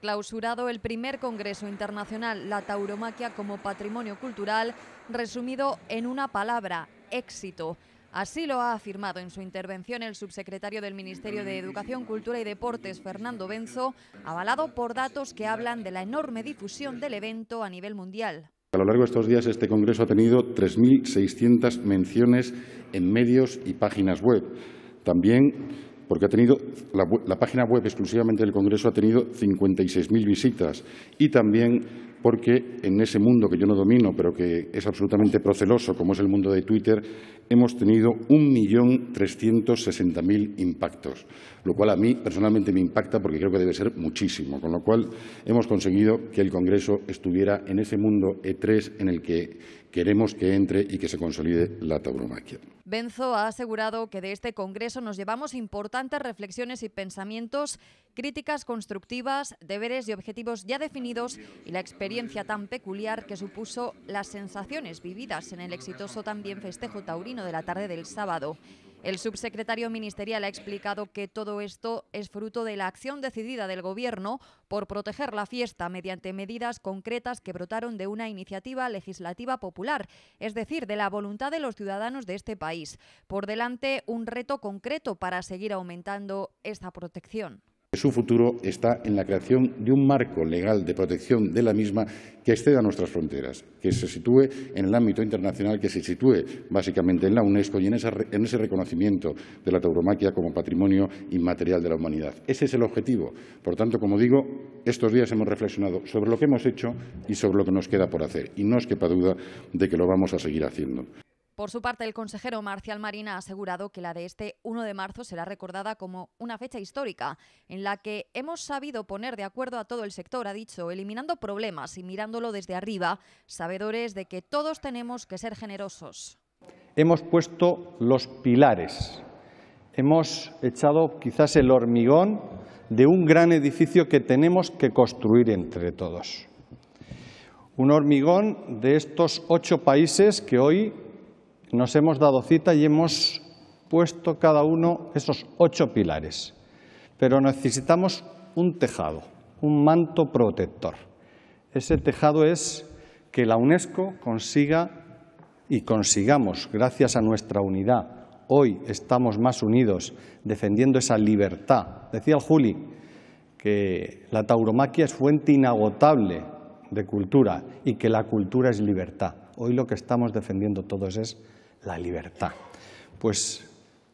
clausurado el primer Congreso Internacional La Tauromaquia como Patrimonio Cultural, resumido en una palabra, éxito. Así lo ha afirmado en su intervención el subsecretario del Ministerio de Educación, Cultura y Deportes, Fernando Benzo, avalado por datos que hablan de la enorme difusión del evento a nivel mundial. A lo largo de estos días este Congreso ha tenido 3.600 menciones en medios y páginas web. También porque ha tenido la, página web exclusivamente del Congreso ha tenido 56.000 visitas y también porque en ese mundo que yo no domino, pero que es absolutamente proceloso, como es el mundo de Twitter, hemos tenido 1.360.000 impactos, lo cual a mí personalmente me impacta porque creo que debe ser muchísimo, con lo cual hemos conseguido que el Congreso estuviera en ese mundo E3 en el que queremos que entre y que se consolide la tauromaquia. Benzo ha asegurado que de este Congreso nos llevamos importantes reflexiones y pensamientos, críticas constructivas, deberes y objetivos ya definidos y la experiencia tan peculiar que supuso las sensaciones vividas en el exitoso también festejo taurino de la tarde del sábado. El subsecretario ministerial ha explicado que todo esto es fruto de la acción decidida del Gobierno por proteger la fiesta mediante medidas concretas que brotaron de una iniciativa legislativa popular, es decir, de la voluntad de los ciudadanos de este país. Por delante, un reto concreto para seguir aumentando esta protección. Su futuro está en la creación de un marco legal de protección de la misma que exceda nuestras fronteras, que se sitúe en el ámbito internacional, que se sitúe básicamente en la UNESCO y en, ese reconocimiento de la tauromaquia como patrimonio inmaterial de la humanidad. Ese es el objetivo. Por tanto, como digo, estos días hemos reflexionado sobre lo que hemos hecho y sobre lo que nos queda por hacer. Y no os quepa duda de que lo vamos a seguir haciendo. Por su parte, el consejero Marcial Marina ha asegurado que la de este 1 de marzo será recordada como una fecha histórica, en la que hemos sabido poner de acuerdo a todo el sector, ha dicho, eliminando problemas y mirándolo desde arriba, sabedores de que todos tenemos que ser generosos. Hemos puesto los pilares, hemos echado quizás el hormigón de un gran edificio que tenemos que construir entre todos. Un hormigón de estos ocho países que hoy nos hemos dado cita y hemos puesto cada uno esos ocho pilares, pero necesitamos un tejado, un manto protector. Ese tejado es que la UNESCO consiga y consigamos, gracias a nuestra unidad, hoy estamos más unidos defendiendo esa libertad. Decía Juli que la tauromaquia es fuente inagotable de cultura y que la cultura es libertad. Hoy lo que estamos defendiendo todos es la libertad. Pues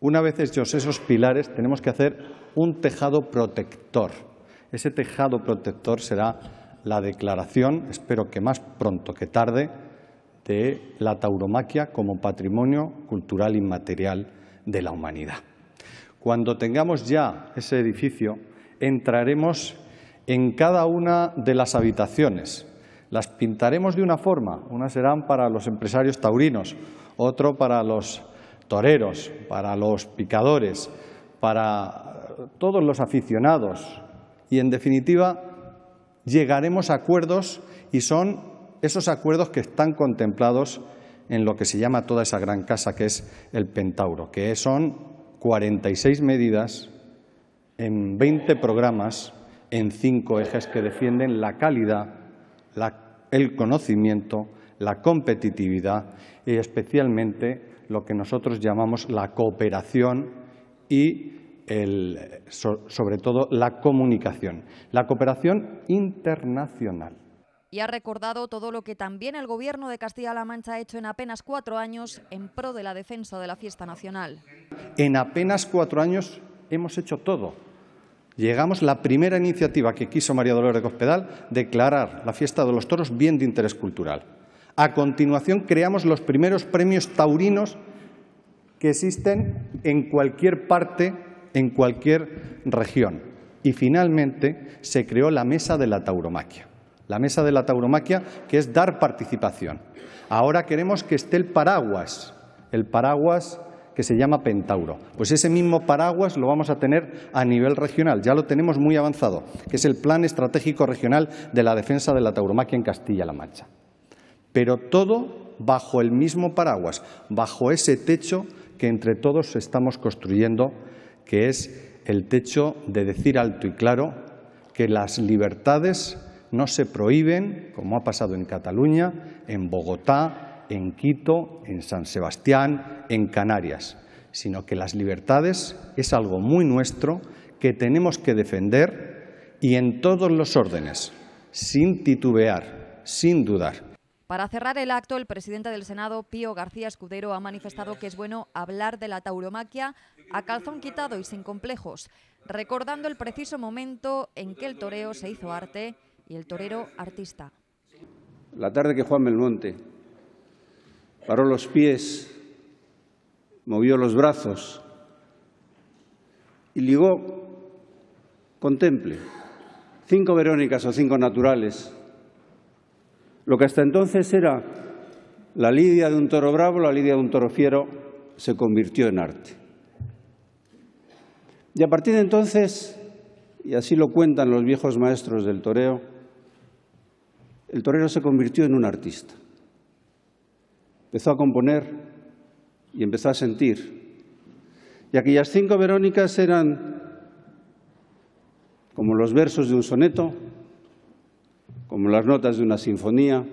una vez hechos esos pilares, tenemos que hacer un tejado protector. Ese tejado protector será la declaración, espero que más pronto que tarde, de la tauromaquia como patrimonio cultural inmaterial de la humanidad. Cuando tengamos ya ese edificio, entraremos en cada una de las habitaciones. Las pintaremos de una forma, unas serán para los empresarios taurinos, otro para los toreros, para los picadores, para todos los aficionados y, en definitiva, llegaremos a acuerdos y son esos acuerdos que están contemplados en lo que se llama toda esa gran casa que es el Pentauro, que son 46 medidas en 20 programas, en cinco ejes que defienden la calidad, el conocimiento, la competitividad y especialmente lo que nosotros llamamos la cooperación y sobre todo la comunicación, la cooperación internacional. Y ha recordado todo lo que también el Gobierno de Castilla-La Mancha ha hecho en apenas cuatro años en pro de la defensa de la fiesta nacional. En apenas cuatro años hemos hecho todo. Llegamos la primera iniciativa que quiso María Dolores de Cospedal, declarar la fiesta de los toros bien de interés cultural. A continuación creamos los primeros premios taurinos que existen en cualquier parte, en cualquier región. Y finalmente se creó la Mesa de la Tauromaquia. La Mesa de la Tauromaquia, que es dar participación. Ahora queremos que esté el paraguas, el paraguas que se llama Pentauro. Pues ese mismo paraguas lo vamos a tener a nivel regional, ya lo tenemos muy avanzado, que es el Plan Estratégico Regional de la Defensa de la Tauromaquia en Castilla-La Mancha pero todo bajo el mismo paraguas, bajo ese techo que entre todos estamos construyendo, que es el techo de decir alto y claro que las libertades no se prohíben, como ha pasado en Cataluña, en Bogotá, en Quito, en San Sebastián, en Canarias, sino que las libertades es algo muy nuestro que tenemos que defender y en todos los órdenes, sin titubear, sin dudar. Para cerrar el acto, el presidente del Senado, Pío García Escudero, ha manifestado que es bueno hablar de la tauromaquia a calzón quitado y sin complejos, recordando el preciso momento en que el toreo se hizo arte y el torero artista. La tarde que Juan Belmonte paró los pies, movió los brazos y ligó, contemple, cinco verónicas o cinco naturales lo que hasta entonces era la lidia de un toro bravo, la lidia de un toro fiero, se convirtió en arte. Y a partir de entonces, y así lo cuentan los viejos maestros del toreo, el torero se convirtió en un artista. Empezó a componer y empezó a sentir. Y aquellas cinco Verónicas eran como los versos de un soneto, como las notas de una sinfonía,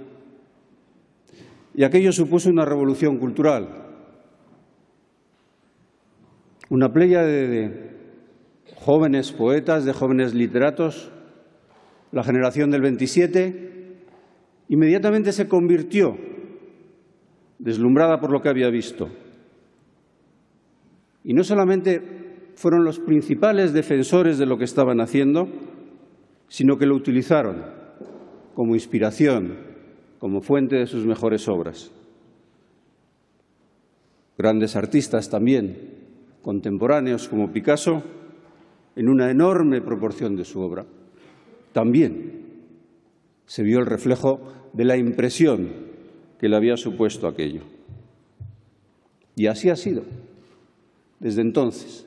y aquello supuso una revolución cultural, una playa de, jóvenes poetas, de jóvenes literatos, la generación del 27, inmediatamente se convirtió, deslumbrada por lo que había visto. Y no solamente fueron los principales defensores de lo que estaban haciendo, sino que lo utilizaron como inspiración, como fuente de sus mejores obras. Grandes artistas también, contemporáneos como Picasso, en una enorme proporción de su obra. También se vio el reflejo de la impresión que le había supuesto aquello. Y así ha sido desde entonces.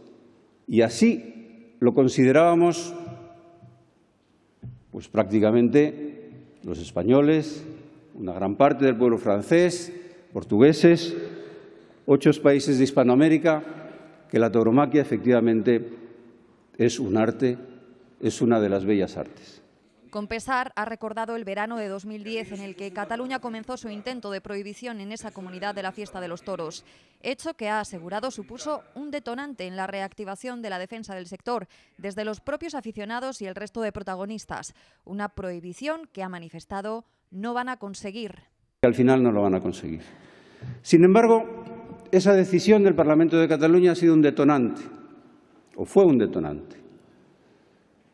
Y así lo considerábamos pues prácticamente los españoles, una gran parte del pueblo francés, portugueses, ocho países de Hispanoamérica, que la tauromaquia efectivamente es un arte, es una de las bellas artes. Con pesar, ha recordado el verano de 2010 en el que Cataluña comenzó su intento de prohibición en esa comunidad de la fiesta de los toros, hecho que ha asegurado supuso un detonante en la reactivación de la defensa del sector, desde los propios aficionados y el resto de protagonistas, una prohibición que ha manifestado no van a conseguir. Al final no lo van a conseguir. Sin embargo, esa decisión del Parlamento de Cataluña ha sido un detonante, o fue un detonante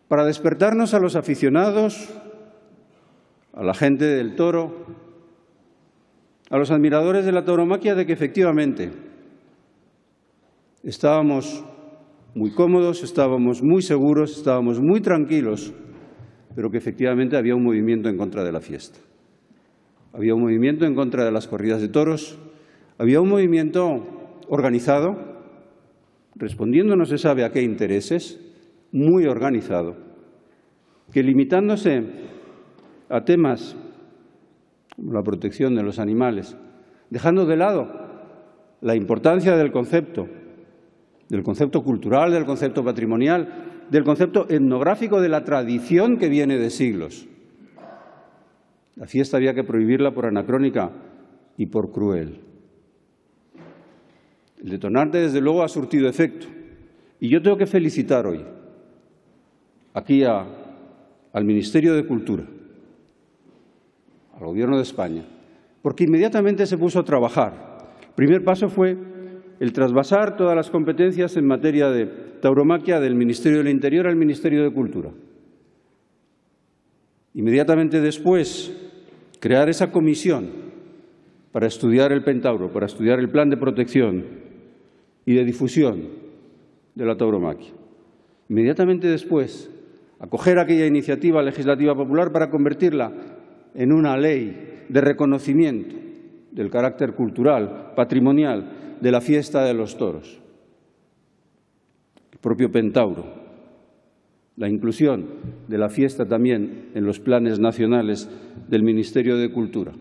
para despertarnos a los aficionados, a la gente del toro, a los admiradores de la tauromaquia de que efectivamente estábamos muy cómodos, estábamos muy seguros, estábamos muy tranquilos, pero que efectivamente había un movimiento en contra de la fiesta. Había un movimiento en contra de las corridas de toros, había un movimiento organizado, respondiendo no se sabe a qué intereses, muy organizado, que limitándose a temas como la protección de los animales, dejando de lado la importancia del concepto, del concepto cultural, del concepto patrimonial, del concepto etnográfico de la tradición que viene de siglos. La fiesta había que prohibirla por anacrónica y por cruel. El detonante, desde luego, ha surtido efecto. Y yo tengo que felicitar hoy aquí al Ministerio de Cultura, al Gobierno de España, porque inmediatamente se puso a trabajar. El primer paso fue el trasvasar todas las competencias en materia de tauromaquia del Ministerio del Interior al Ministerio de Cultura. Inmediatamente después, crear esa comisión para estudiar el Pentauro, para estudiar el plan de protección y de difusión de la tauromaquia. Inmediatamente después, acoger aquella iniciativa legislativa popular para convertirla en una ley de reconocimiento del carácter cultural, patrimonial, de la fiesta de los toros. El propio Pentauro, la inclusión de la fiesta también en los planes nacionales del Ministerio de Cultura.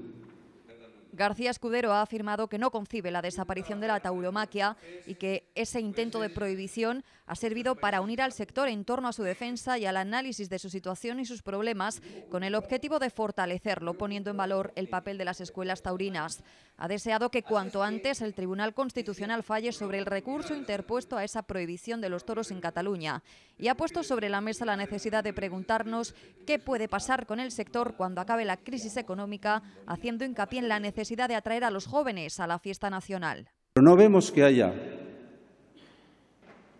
García Escudero ha afirmado que no concibe la desaparición de la tauromaquia y que ese intento de prohibición ha servido para unir al sector en torno a su defensa y al análisis de su situación y sus problemas con el objetivo de fortalecerlo, poniendo en valor el papel de las escuelas taurinas. Ha deseado que cuanto antes el Tribunal Constitucional falle sobre el recurso interpuesto a esa prohibición de los toros en Cataluña y ha puesto sobre la mesa la necesidad de preguntarnos qué puede pasar con el sector cuando acabe la crisis económica, haciendo hincapié en la necesidad de atraer a los jóvenes a la fiesta nacional. Pero no vemos que haya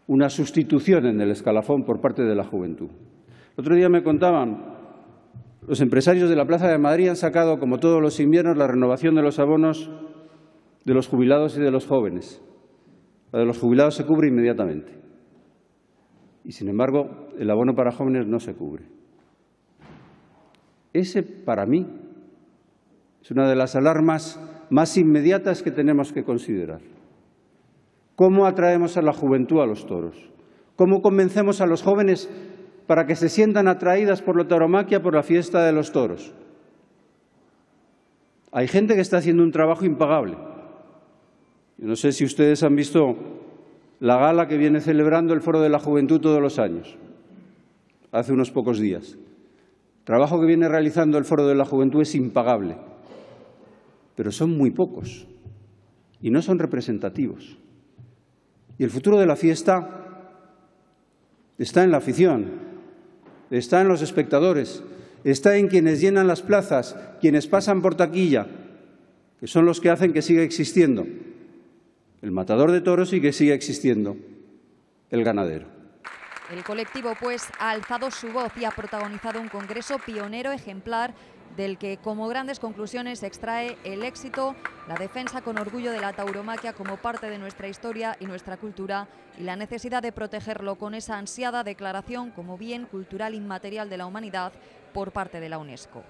una sustitución en el escalafón por parte de la juventud. El otro día me contaban, los empresarios de la Plaza de Madrid han sacado, como todos los inviernos, la renovación de los abonos de los jubilados y de los jóvenes. La de los jubilados se cubre inmediatamente. Y, sin embargo, el abono para jóvenes no se cubre. Ese, para mí, es una de las alarmas más inmediatas que tenemos que considerar. ¿Cómo atraemos a la juventud a los toros? ¿Cómo convencemos a los jóvenes para que se sientan atraídas por la tauromaquia, por la fiesta de los toros? Hay gente que está haciendo un trabajo impagable. Yo no sé si ustedes han visto la gala que viene celebrando el Foro de la Juventud todos los años, hace unos pocos días. El trabajo que viene realizando el Foro de la Juventud es impagable pero son muy pocos y no son representativos. Y el futuro de la fiesta está en la afición, está en los espectadores, está en quienes llenan las plazas, quienes pasan por taquilla, que son los que hacen que siga existiendo. El matador de toros y que siga existiendo el ganadero. El colectivo pues ha alzado su voz y ha protagonizado un congreso pionero ejemplar del que como grandes conclusiones extrae el éxito, la defensa con orgullo de la tauromaquia como parte de nuestra historia y nuestra cultura y la necesidad de protegerlo con esa ansiada declaración como bien cultural inmaterial de la humanidad por parte de la UNESCO.